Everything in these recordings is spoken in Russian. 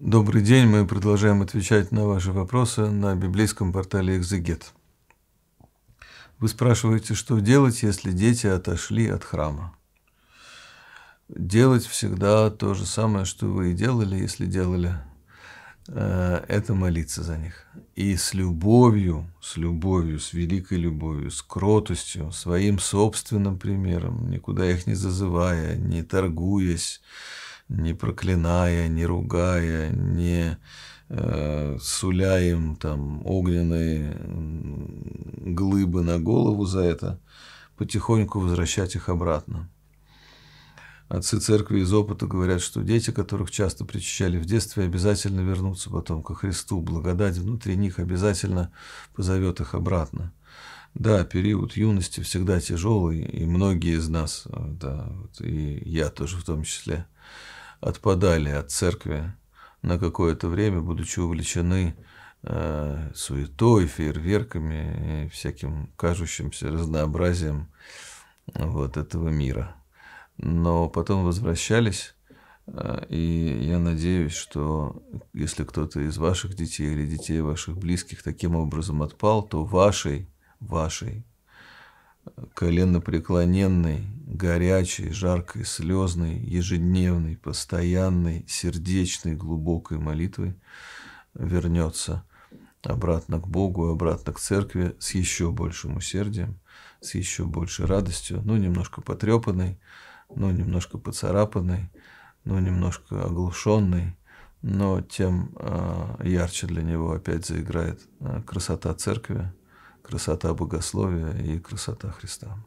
Добрый день, мы продолжаем отвечать на ваши вопросы на библейском портале «Экзегет». Вы спрашиваете, что делать, если дети отошли от храма? Делать всегда то же самое, что вы и делали, если делали, э, это молиться за них. И с любовью, с любовью, с великой любовью, с кротостью, своим собственным примером, никуда их не зазывая, не торгуясь, не проклиная, не ругая, не э, суля им там огненные глыбы на голову за это, потихоньку возвращать их обратно. Отцы церкви из опыта говорят, что дети, которых часто причащали в детстве, обязательно вернутся потом ко Христу. Благодать внутри них обязательно позовет их обратно. Да, период юности всегда тяжелый, и многие из нас, э, да, вот, и я тоже в том числе, отпадали от церкви на какое-то время, будучи увлечены э, суетой, фейерверками и всяким кажущимся разнообразием э, вот этого мира. Но потом возвращались, э, и я надеюсь, что если кто-то из ваших детей или детей ваших близких таким образом отпал, то вашей, вашей коленопреклоненной, горячей, жаркой, слезной, ежедневной, постоянной, сердечной, глубокой молитвой вернется обратно к Богу и обратно к церкви с еще большим усердием, с еще большей радостью, ну, немножко потрепанной, ну, немножко поцарапанной, ну, немножко оглушенной, но тем а, ярче для него опять заиграет а, красота церкви, красота богословия и красота Христа.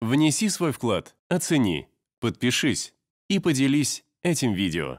Внеси свой вклад, оцени, подпишись и поделись этим видео.